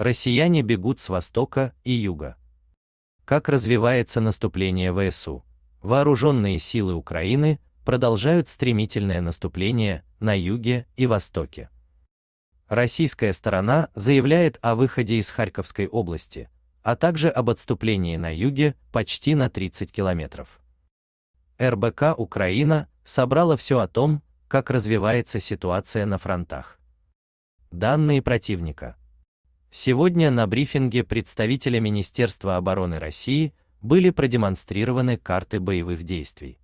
Россияне бегут с востока и юга. Как развивается наступление ВСУ? Вооруженные силы Украины продолжают стремительное наступление на юге и востоке. Российская сторона заявляет о выходе из Харьковской области, а также об отступлении на юге почти на 30 километров. РБК Украина собрала все о том, как развивается ситуация на фронтах. Данные противника. Сегодня на брифинге представителя Министерства обороны России были продемонстрированы карты боевых действий,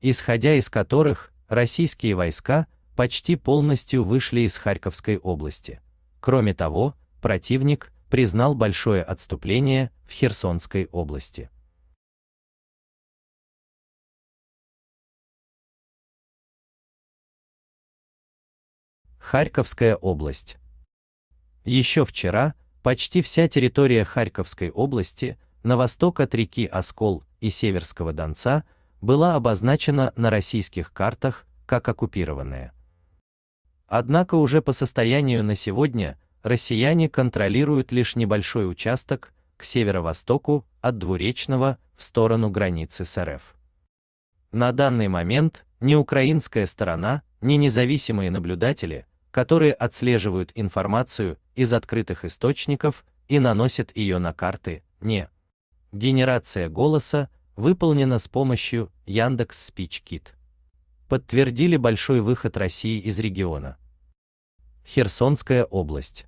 исходя из которых российские войска почти полностью вышли из Харьковской области. Кроме того, противник признал большое отступление в Херсонской области. Харьковская область еще вчера почти вся территория Харьковской области на восток от реки Оскол и Северского Донца была обозначена на российских картах как оккупированная. Однако уже по состоянию на сегодня россияне контролируют лишь небольшой участок к северо-востоку от Двуречного в сторону границы с РФ. На данный момент ни украинская сторона, ни независимые наблюдатели, которые отслеживают информацию из открытых источников и наносит ее на карты, не. Генерация голоса выполнена с помощью Яндекс SpeechKit. Подтвердили большой выход России из региона. Херсонская область.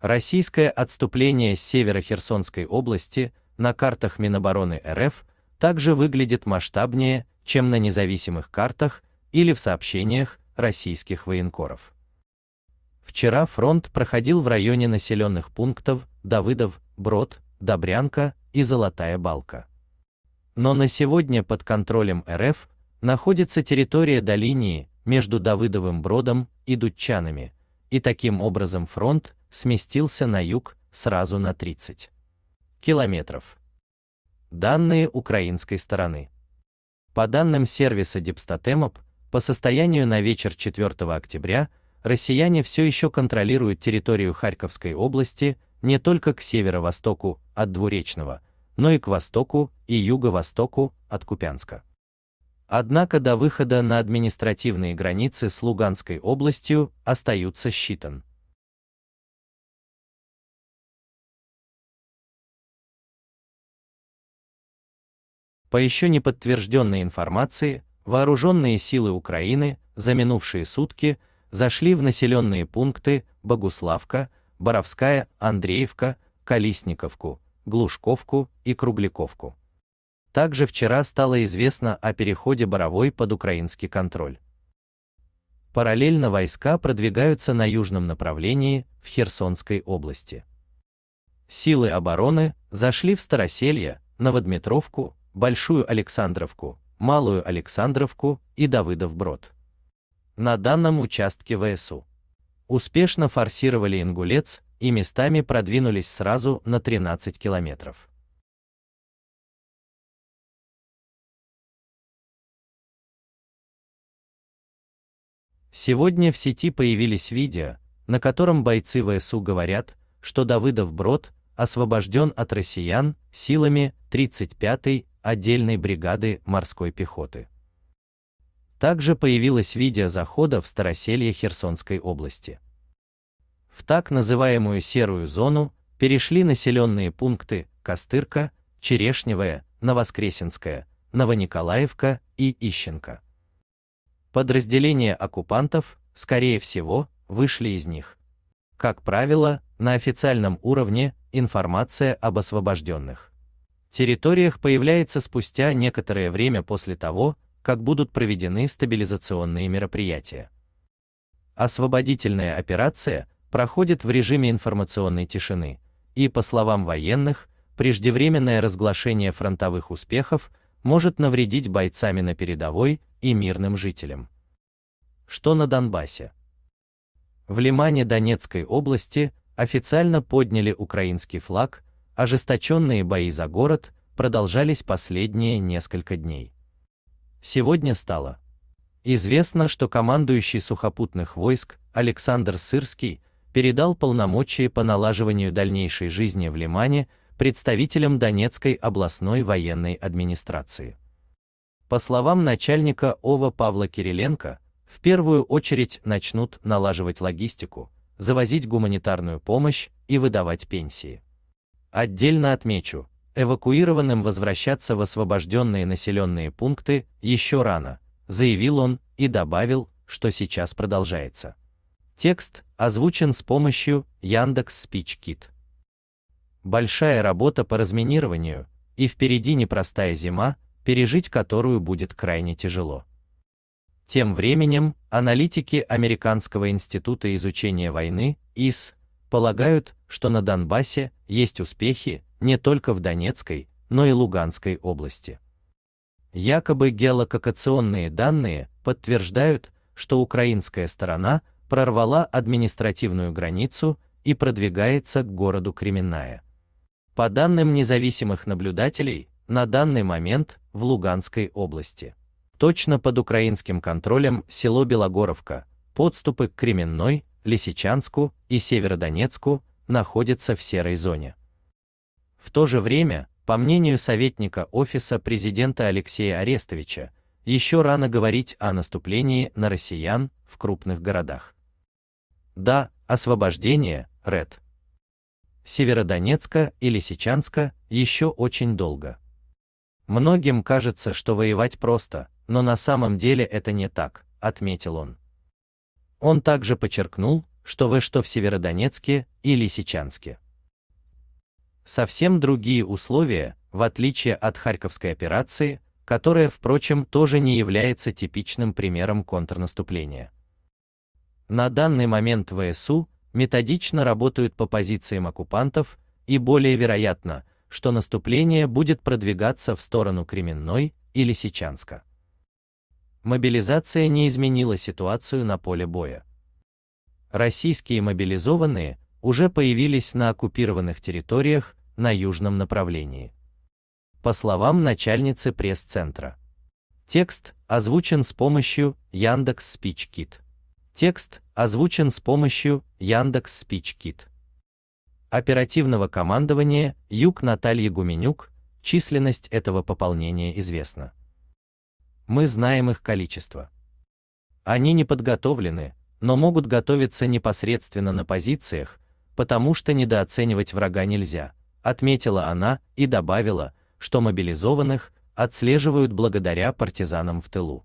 Российское отступление с севера Херсонской области на картах Минобороны РФ также выглядит масштабнее, чем на независимых картах или в сообщениях российских военкоров. Вчера фронт проходил в районе населенных пунктов Давыдов, Брод, Добрянка и Золотая Балка. Но на сегодня под контролем РФ находится территория до линии между Давыдовым Бродом и Дудчанами, и таким образом фронт сместился на юг сразу на 30 километров. Данные украинской стороны. По данным сервиса Dipstatemap, по состоянию на вечер 4 октября – россияне все еще контролируют территорию Харьковской области не только к северо-востоку от Двуречного, но и к востоку и юго-востоку от Купянска. Однако до выхода на административные границы с Луганской областью остаются считан. По еще не подтвержденной информации, вооруженные силы Украины за минувшие сутки зашли в населенные пункты Богуславка, Боровская, Андреевка, Колесниковку, Глушковку и Кругликовку. Также вчера стало известно о переходе Боровой под украинский контроль. Параллельно войска продвигаются на южном направлении в Херсонской области. Силы обороны зашли в Староселье, Новодмитровку, Большую Александровку, Малую Александровку и Давыдов Брод на данном участке ВСУ. Успешно форсировали Ингулец и местами продвинулись сразу на 13 километров. Сегодня в сети появились видео, на котором бойцы ВСУ говорят, что Давыдов Брод освобожден от россиян силами 35-й отдельной бригады морской пехоты. Также появилось видео захода в Староселье Херсонской области. В так называемую серую зону перешли населенные пункты Костырка, Черешневая, Новоскресенская, Новониколаевка и Ищенко. Подразделения оккупантов, скорее всего, вышли из них. Как правило, на официальном уровне информация об освобожденных территориях появляется спустя некоторое время после того, как будут проведены стабилизационные мероприятия. Освободительная операция проходит в режиме информационной тишины, и, по словам военных, преждевременное разглашение фронтовых успехов может навредить бойцами на передовой и мирным жителям. Что на Донбассе? В Лимане Донецкой области официально подняли украинский флаг, ожесточенные бои за город продолжались последние несколько дней. Сегодня стало известно, что командующий сухопутных войск Александр Сырский передал полномочия по налаживанию дальнейшей жизни в Лимане представителям Донецкой областной военной администрации. По словам начальника ОВА Павла Кириленко, в первую очередь начнут налаживать логистику, завозить гуманитарную помощь и выдавать пенсии. Отдельно отмечу, эвакуированным возвращаться в освобожденные населенные пункты еще рано, заявил он и добавил, что сейчас продолжается. Текст озвучен с помощью Яндекс Спичкит. Большая работа по разминированию, и впереди непростая зима, пережить которую будет крайне тяжело. Тем временем, аналитики Американского института изучения войны ИС полагают, что на Донбассе есть успехи, не только в Донецкой, но и Луганской области. Якобы геолокационные данные подтверждают, что украинская сторона прорвала административную границу и продвигается к городу Кременная. По данным независимых наблюдателей, на данный момент в Луганской области точно под украинским контролем село Белогоровка, подступы к Кременной, Лисичанску и Северодонецку находятся в серой зоне. В то же время, по мнению советника Офиса президента Алексея Арестовича, еще рано говорить о наступлении на россиян в крупных городах. Да, освобождение, Ред. Северодонецка или Сечанска еще очень долго. Многим кажется, что воевать просто, но на самом деле это не так, отметил он. Он также подчеркнул, что вы что в Северодонецке и Лисичанске совсем другие условия, в отличие от Харьковской операции, которая, впрочем, тоже не является типичным примером контрнаступления. На данный момент ВСУ методично работают по позициям оккупантов, и более вероятно, что наступление будет продвигаться в сторону Кременной или Сечанска. Мобилизация не изменила ситуацию на поле боя. Российские мобилизованные уже появились на оккупированных территориях на южном направлении. По словам начальницы пресс-центра. Текст озвучен с помощью Яндекс SpeechKit. Текст озвучен с помощью Яндекс SpeechKit. Оперативного командования Юг Наталья Гуменюк, численность этого пополнения известна. Мы знаем их количество. Они не подготовлены, но могут готовиться непосредственно на позициях, потому что недооценивать врага нельзя, отметила она и добавила, что мобилизованных отслеживают благодаря партизанам в тылу.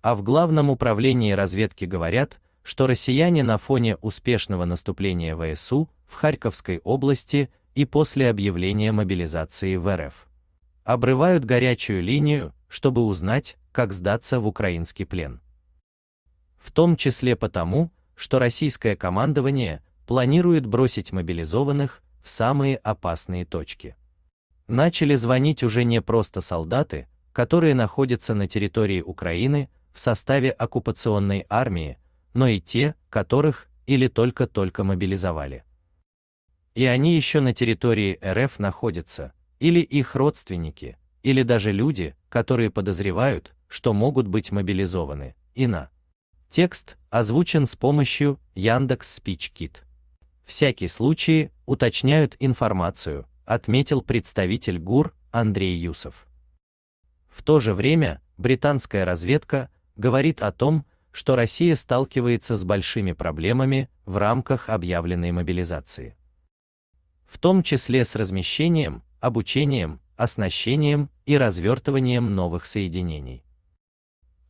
А в главном управлении разведки говорят, что россияне на фоне успешного наступления ВСУ в Харьковской области и после объявления мобилизации в РФ обрывают горячую линию, чтобы узнать, как сдаться в украинский плен. В том числе потому, что российское командование планирует бросить мобилизованных в самые опасные точки. Начали звонить уже не просто солдаты, которые находятся на территории Украины в составе оккупационной армии, но и те, которых или только-только мобилизовали. И они еще на территории РФ находятся, или их родственники, или даже люди, которые подозревают, что могут быть мобилизованы, и на. Текст озвучен с помощью Яндекс Спичкит. Всякий случай уточняют информацию, отметил представитель ГУР Андрей Юсов. В то же время британская разведка говорит о том, что Россия сталкивается с большими проблемами в рамках объявленной мобилизации. В том числе с размещением, обучением, оснащением и развертыванием новых соединений.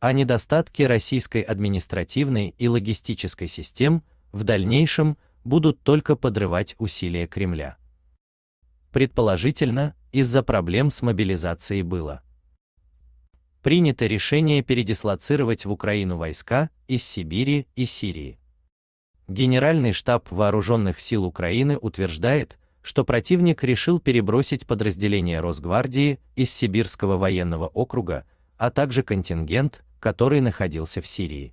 А недостатки российской административной и логистической систем в дальнейшем – будут только подрывать усилия Кремля. Предположительно, из-за проблем с мобилизацией было принято решение передислоцировать в Украину войска из Сибири и Сирии. Генеральный штаб Вооруженных сил Украины утверждает, что противник решил перебросить подразделения Росгвардии из Сибирского военного округа, а также контингент, который находился в Сирии.